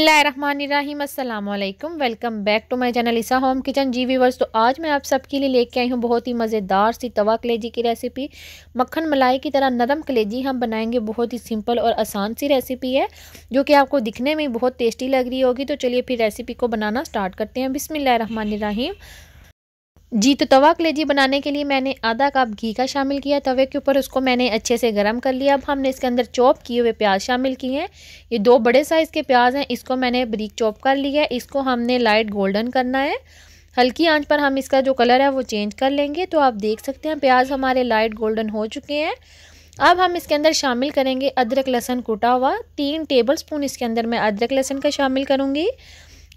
बसमीम welcome back to my channel Isa home kitchen ji viewers तो आज मैं आप सबके लिए लेके आई हूँ बहुत ही मज़ेदार सी तवा कलेजी की रेसिपी मक्खन मलाई की तरह नरम कलेजी हम बनाएंगे बहुत ही सिंपल और आसान सी रेसिपी है जो कि आपको दिखने में बहुत टेस्टी लग रही होगी तो चलिए फिर रेसिपी को बनाना स्टार्ट करते हैं बिसमिल्ल जी तो तवा कलेजी बनाने के लिए मैंने आधा कप घी का शामिल किया तवे के ऊपर उसको मैंने अच्छे से गर्म कर लिया अब हमने इसके अंदर चॉप किए हुए प्याज शामिल किए हैं ये दो बड़े साइज़ के प्याज हैं इसको मैंने ब्रीक चॉप कर लिया है इसको हमने लाइट गोल्डन करना है हल्की आंच पर हम इसका जो कलर है वो चेंज कर लेंगे तो आप देख सकते हैं प्याज हमारे लाइट गोल्डन हो चुके हैं अब हम इसके अंदर शामिल करेंगे अदरक लहसन कुटा हुआ तीन टेबल स्पून इसके अंदर मैं अदरक लहसन का शामिल करूँगी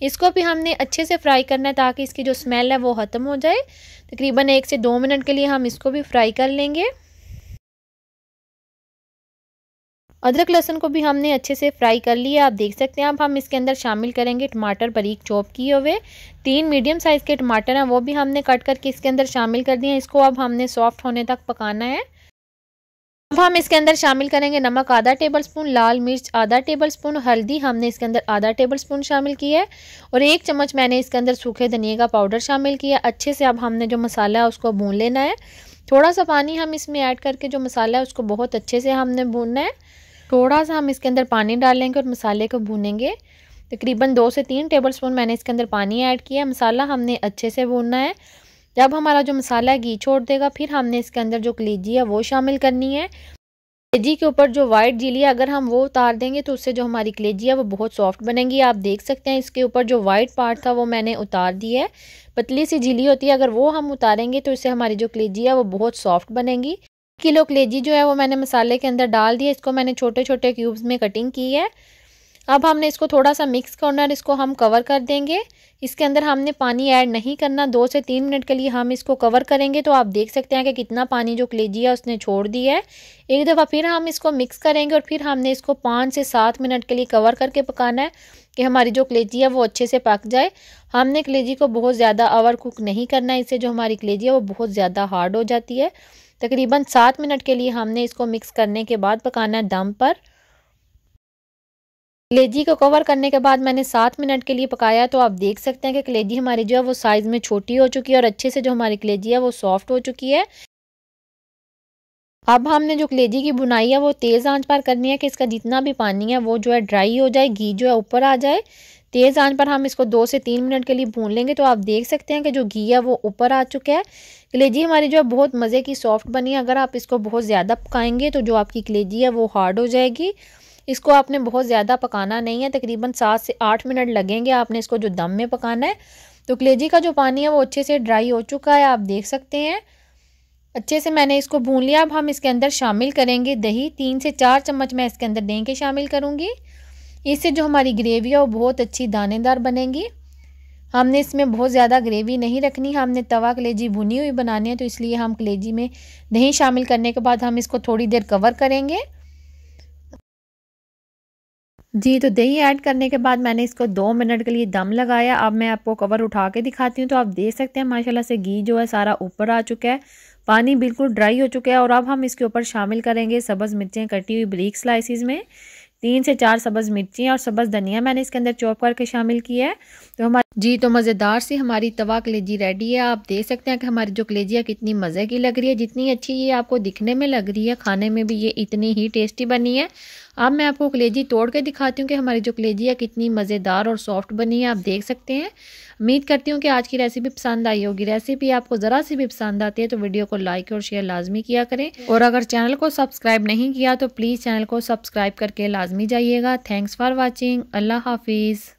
इसको भी हमने अच्छे से फ्राई करना है ताकि इसकी जो स्मेल है वो ख़त्म हो जाए तकरीबन एक से दो मिनट के लिए हम इसको भी फ्राई कर लेंगे अदरक लहसुन को भी हमने अच्छे से फ्राई कर लिया आप देख सकते हैं अब हम इसके अंदर शामिल करेंगे टमाटर बारीक चॉप किए हुए तीन मीडियम साइज़ के टमाटर हैं वो भी हमने कट करके इसके अंदर शामिल कर दिए हैं इसको अब हमने सॉफ्ट होने तक पकाना है अब हम इसके अंदर शामिल करेंगे नमक आधा टेबलस्पून लाल मिर्च आधा टेबलस्पून हल्दी हमने इसके अंदर आधा टेबलस्पून शामिल किया है और एक चम्मच मैंने इसके अंदर सूखे धनिए का पाउडर शामिल किया अच्छे से अब हमने जो मसाला है उसको भून लेना है थोड़ा सा पानी हम इसमें ऐड करके जो मसाला है उसको बहुत अच्छे से हमने भूनना है थोड़ा सा हम इसके अंदर पानी डालेंगे और मसाले को भूनेंगे तकरीबन दो से तीन टेबलस्पून मैंने इसके अंदर पानी ऐड किया मसाला हमने अच्छे से भूनना है जब हमारा जो मसाला घी छोड़ देगा फिर हमने इसके अंदर जो कलेजी है वो शामिल करनी है कलेजी के ऊपर जो वाइट जीली है अगर हम वो उतार देंगे तो उससे जो हमारी कलेजी है वो बहुत सॉफ्ट बनेगी आप देख सकते हैं इसके ऊपर जो वाइट पार्ट था वो मैंने उतार दी है पतली सी झीली होती है अगर वो हम उतारेंगे तो इससे हमारी जो कलेजी है वो बहुत सॉफ्ट बनेगी किलो कलेजी जो है वो मैंने मसाले के अंदर डाल दिया इसको मैंने छोटे छोटे क्यूब्स में कटिंग की है अब हमने इसको थोड़ा सा मिक्स करना और इसको हम कवर कर देंगे इसके अंदर हमने पानी ऐड नहीं करना दो से तीन मिनट के लिए हम इसको कवर करेंगे तो आप देख सकते हैं कि कितना पानी जो कलेजी है उसने छोड़ दिया है एक दफ़ा फिर हम इसको मिक्स करेंगे और फिर हमने इसको पाँच से सात मिनट के लिए कवर करके पकाना है कि हमारी जो कलेजी है वो अच्छे से पक जाए हमने कलेजी को बहुत ज़्यादा ओवर कुक नहीं करना है इससे जो हमारी कलेजी है वो बहुत ज़्यादा हार्ड हो जाती है तकरीबन सात मिनट के लिए हमने इसको मिक्स करने के बाद पकाना है दम पर कलेजी को कवर करने के बाद मैंने सात मिनट के लिए पकाया तो आप देख सकते हैं कि कलेजी हमारी जो है वो साइज़ में छोटी हो चुकी है और अच्छे से जो हमारी कलेजी है वो सॉफ्ट हो चुकी है अब हमने जो कलेजी की बुनाई है वो तेज़ आंच पर करनी है कि इसका जितना भी पानी है वो जो है ड्राई हो जाए घी जो है ऊपर आ जाए तेज़ आंच पर हम इसको दो से तीन मिनट के लिए भून लेंगे तो आप देख सकते हैं कि जो घी है वो ऊपर आ चुका है कलेजी हमारी जो है बहुत मज़े की सॉफ्ट बनी है अगर आप इसको बहुत ज़्यादा पकाएंगे तो जो आपकी कलेजी है वो हार्ड हो जाएगी इसको आपने बहुत ज़्यादा पकाना नहीं है तकरीबन सात से आठ मिनट लगेंगे आपने इसको जो दम में पकाना है तो कलेजी का जो पानी है वो अच्छे से ड्राई हो चुका है आप देख सकते हैं अच्छे से मैंने इसको भून लिया अब हम इसके अंदर शामिल करेंगे दही तीन से चार चम्मच मैं इसके अंदर देंगे के शामिल करूँगी इससे जो हमारी ग्रेवी है वो बहुत अच्छी दानेदार बनेंगी हमने इसमें बहुत ज़्यादा ग्रेवी नहीं रखनी हमने तवा कलेजी भुनी हुई बनानी है तो इसलिए हम कलेजी में दही शामिल करने के बाद हम इसको थोड़ी देर कवर करेंगे जी तो दही ऐड करने के बाद मैंने इसको दो मिनट के लिए दम लगाया अब मैं आपको कवर उठा के दिखाती हूँ तो आप देख सकते हैं माशाल्लाह से घी जो है सारा ऊपर आ चुका है पानी बिल्कुल ड्राई हो चुका है और अब हम इसके ऊपर शामिल करेंगे सब्ज़ मिर्चें कटी हुई ब्रीक स्लाइसिस में तीन से चार सब्ज़ मिर्चियाँ और सब्ज़ धनिया मैंने इसके अंदर चॉप करके शामिल किया है तो हमारे जी तो मज़ेदार सी हमारी तवा कलेजी रेडी है आप देख सकते हैं कि हमारी जो कलेजिया कितनी मज़े की लग रही है जितनी अच्छी ये आपको दिखने में लग रही है खाने में भी ये इतनी ही टेस्टी बनी है अब मैं आपको कलेजी तोड़ के दिखाती हूँ कि हमारी जो कलेजी है कितनी मज़ेदार और सॉफ्ट बनी है आप देख सकते हैं उम्मीद करती हूँ कि आज की रेसिपी पसंद आई होगी रेसिपी आपको ज़रा सी भी पसंद आती है तो वीडियो को लाइक और शेयर लाजमी किया करें और अगर चैनल को सब्सक्राइब नहीं किया तो प्लीज़ चैनल को सब्सक्राइब करके लाजमी जाइएगा थैंक्स फॉर वॉचिंग अल्लाह हाफिज़